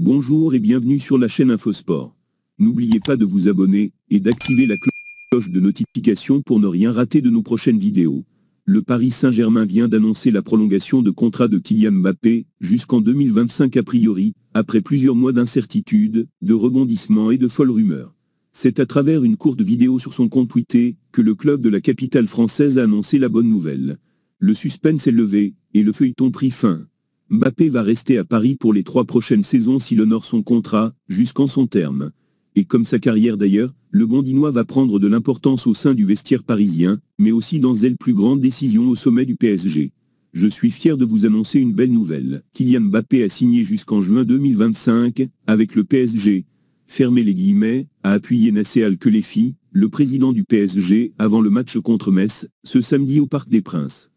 Bonjour et bienvenue sur la chaîne Infosport. N'oubliez pas de vous abonner et d'activer la cloche de notification pour ne rien rater de nos prochaines vidéos. Le Paris Saint-Germain vient d'annoncer la prolongation de contrat de Kylian Mbappé jusqu'en 2025 a priori, après plusieurs mois d'incertitude, de rebondissements et de folles rumeurs. C'est à travers une courte vidéo sur son compte Twitter que le club de la capitale française a annoncé la bonne nouvelle. Le suspense est levé et le feuilleton prit fin. Mbappé va rester à Paris pour les trois prochaines saisons s'il honore son contrat, jusqu'en son terme. Et comme sa carrière d'ailleurs, le bondinois va prendre de l'importance au sein du vestiaire parisien, mais aussi dans elle plus grande décision au sommet du PSG. Je suis fier de vous annoncer une belle nouvelle. Kylian Mbappé a signé jusqu'en juin 2025, avec le PSG. Fermez les guillemets, a appuyé Nasser al le président du PSG, avant le match contre Metz, ce samedi au Parc des Princes.